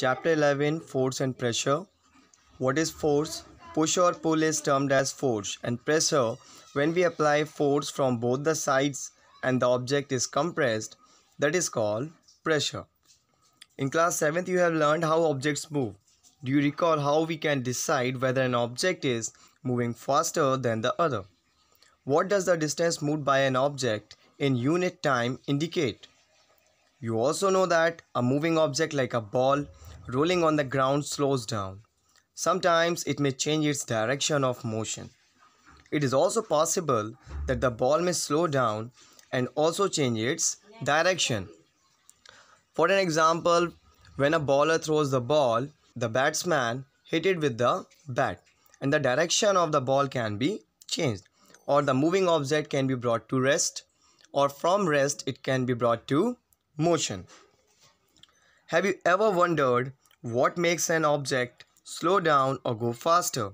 Chapter 11 Force and Pressure What is force? Push or pull is termed as force and pressure when we apply force from both the sides and the object is compressed that is called pressure. In class 7th you have learned how objects move. Do you recall how we can decide whether an object is moving faster than the other? What does the distance moved by an object in unit time indicate? You also know that a moving object like a ball rolling on the ground slows down. Sometimes it may change its direction of motion. It is also possible that the ball may slow down and also change its direction. For an example, when a bowler throws the ball, the batsman hit it with the bat and the direction of the ball can be changed or the moving object can be brought to rest or from rest it can be brought to motion. Have you ever wondered what makes an object slow down or go faster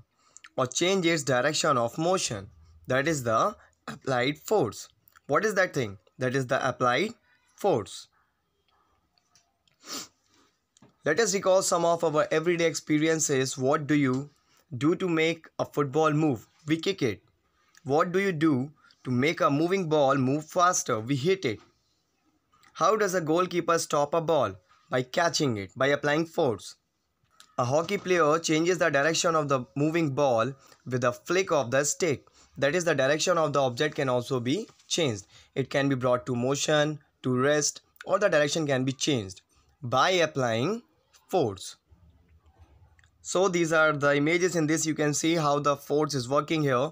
or change its direction of motion? That is the applied force. What is that thing? That is the applied force. Let us recall some of our everyday experiences. What do you do to make a football move? We kick it. What do you do to make a moving ball move faster? We hit it. How does a goalkeeper stop a ball? by catching it, by applying force. A hockey player changes the direction of the moving ball with a flick of the stick. That is, the direction of the object can also be changed. It can be brought to motion, to rest, or the direction can be changed by applying force. So these are the images in this you can see how the force is working here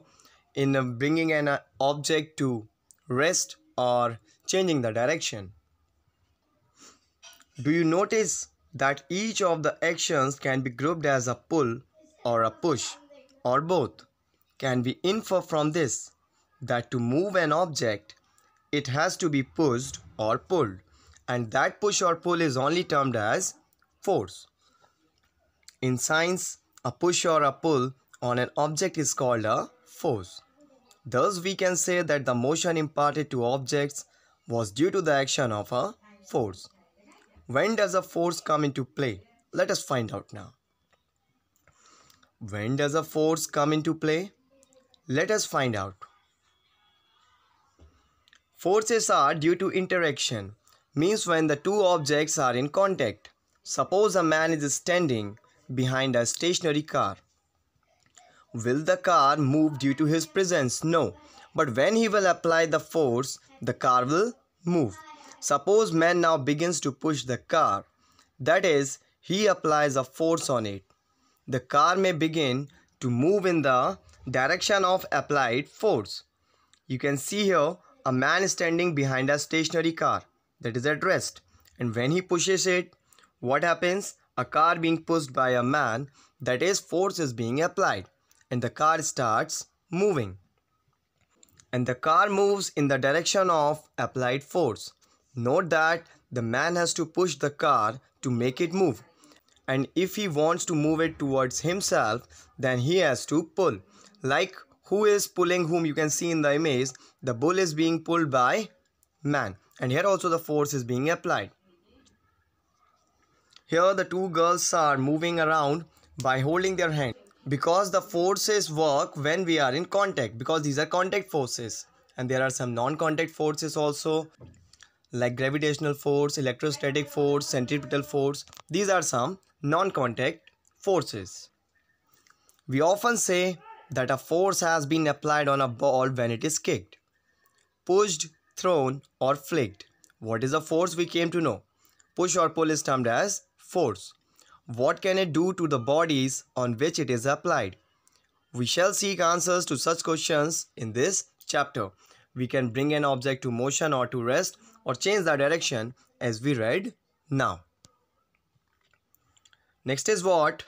in bringing an object to rest or changing the direction. Do you notice that each of the actions can be grouped as a pull or a push or both? Can we infer from this that to move an object, it has to be pushed or pulled and that push or pull is only termed as force. In science, a push or a pull on an object is called a force. Thus, we can say that the motion imparted to objects was due to the action of a force. When does a force come into play? Let us find out now. When does a force come into play? Let us find out. Forces are due to interaction, means when the two objects are in contact. Suppose a man is standing behind a stationary car. Will the car move due to his presence? No. But when he will apply the force, the car will move. Suppose man now begins to push the car, that is, he applies a force on it. The car may begin to move in the direction of applied force. You can see here a man standing behind a stationary car that is at rest and when he pushes it, what happens? A car being pushed by a man that is force is being applied and the car starts moving. And the car moves in the direction of applied force. Note that the man has to push the car to make it move. And if he wants to move it towards himself, then he has to pull. Like who is pulling whom you can see in the image, the bull is being pulled by man. And here also the force is being applied. Here the two girls are moving around by holding their hand because the forces work when we are in contact because these are contact forces and there are some non-contact forces also like gravitational force, electrostatic force, centripetal force. These are some non-contact forces. We often say that a force has been applied on a ball when it is kicked, pushed, thrown or flicked. What is a force we came to know? Push or pull is termed as force. What can it do to the bodies on which it is applied? We shall seek answers to such questions in this chapter we can bring an object to motion or to rest or change the direction as we read now. Next is what?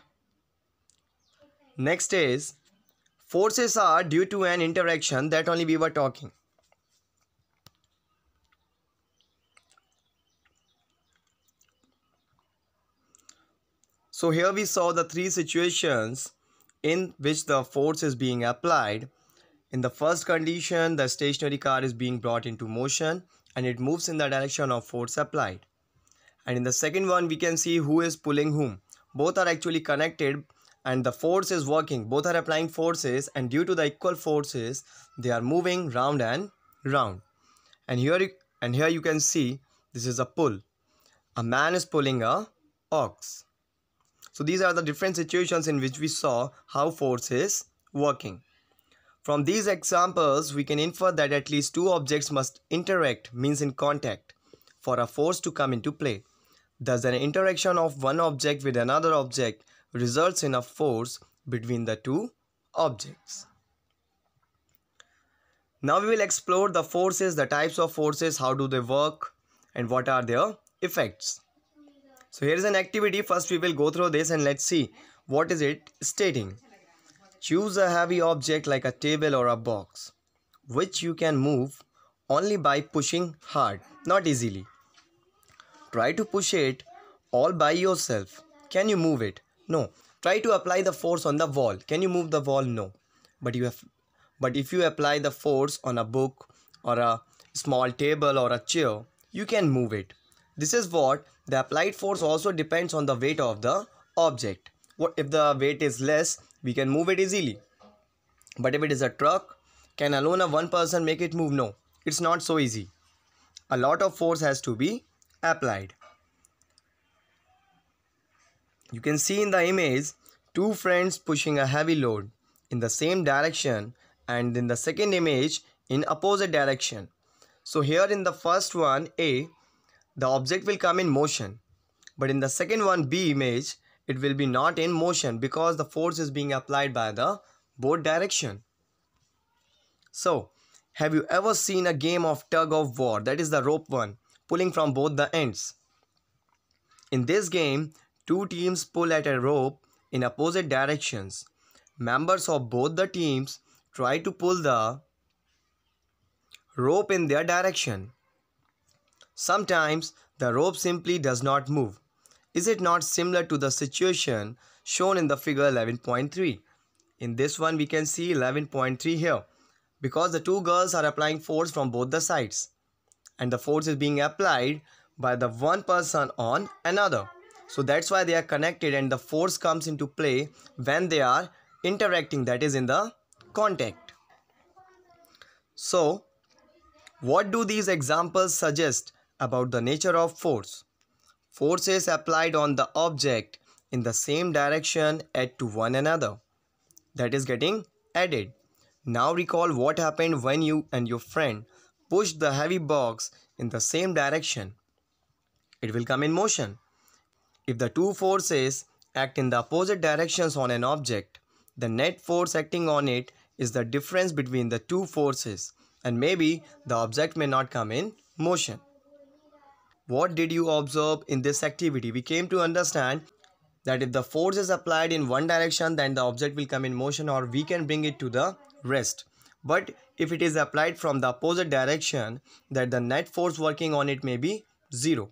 Next is forces are due to an interaction that only we were talking. So here we saw the three situations in which the force is being applied in the first condition, the stationary car is being brought into motion and it moves in the direction of force applied. And in the second one, we can see who is pulling whom. Both are actually connected and the force is working. Both are applying forces and due to the equal forces, they are moving round and round. And here, you, and here you can see this is a pull. A man is pulling a ox. So these are the different situations in which we saw how force is working. From these examples, we can infer that at least two objects must interact, means in contact, for a force to come into play. Thus, an interaction of one object with another object results in a force between the two objects. Now we will explore the forces, the types of forces, how do they work and what are their effects. So here is an activity. First we will go through this and let's see what is it stating. Choose a heavy object like a table or a box, which you can move only by pushing hard, not easily. Try to push it all by yourself. Can you move it? No. Try to apply the force on the wall. Can you move the wall? No. But you have but if you apply the force on a book or a small table or a chair, you can move it. This is what the applied force also depends on the weight of the object. What if the weight is less, we can move it easily but if it is a truck can alone a one person make it move no it's not so easy a lot of force has to be applied you can see in the image two friends pushing a heavy load in the same direction and in the second image in opposite direction so here in the first one a the object will come in motion but in the second one b image it will be not in motion because the force is being applied by the both direction. So, have you ever seen a game of tug of war that is the rope one pulling from both the ends? In this game, two teams pull at a rope in opposite directions. Members of both the teams try to pull the rope in their direction. Sometimes the rope simply does not move is it not similar to the situation shown in the figure 11.3? In this one, we can see 11.3 here because the two girls are applying force from both the sides and the force is being applied by the one person on another. So that's why they are connected and the force comes into play when they are interacting that is in the contact. So what do these examples suggest about the nature of force? forces applied on the object in the same direction add to one another. That is getting added. Now recall what happened when you and your friend pushed the heavy box in the same direction. It will come in motion. If the two forces act in the opposite directions on an object, the net force acting on it is the difference between the two forces and maybe the object may not come in motion. What did you observe in this activity? We came to understand that if the force is applied in one direction then the object will come in motion or we can bring it to the rest. But if it is applied from the opposite direction that the net force working on it may be zero.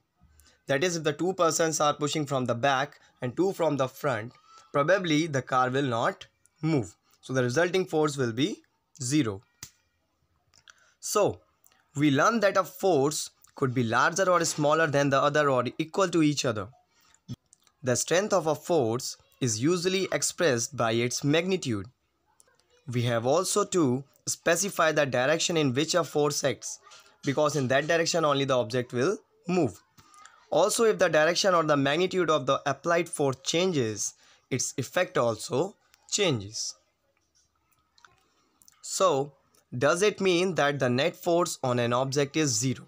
That is if the two persons are pushing from the back and two from the front probably the car will not move. So the resulting force will be zero. So we learn that a force could be larger or smaller than the other or equal to each other. The strength of a force is usually expressed by its magnitude. We have also to specify the direction in which a force acts because in that direction only the object will move. Also if the direction or the magnitude of the applied force changes, its effect also changes. So, does it mean that the net force on an object is zero?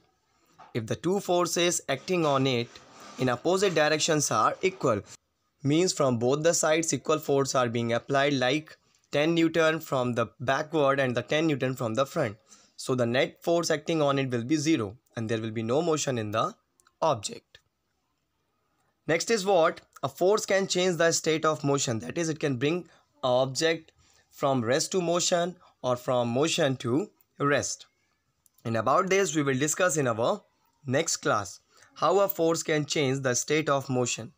if the two forces acting on it in opposite directions are equal means from both the sides equal force are being applied like 10 newton from the backward and the 10 newton from the front so the net force acting on it will be zero and there will be no motion in the object next is what a force can change the state of motion that is it can bring object from rest to motion or from motion to rest and about this we will discuss in our Next class, how a force can change the state of motion.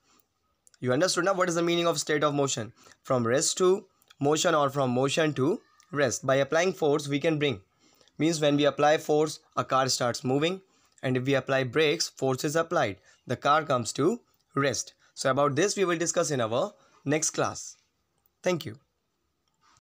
You understood now what is the meaning of state of motion? From rest to motion or from motion to rest. By applying force, we can bring. Means when we apply force, a car starts moving. And if we apply brakes, force is applied. The car comes to rest. So about this, we will discuss in our next class. Thank you.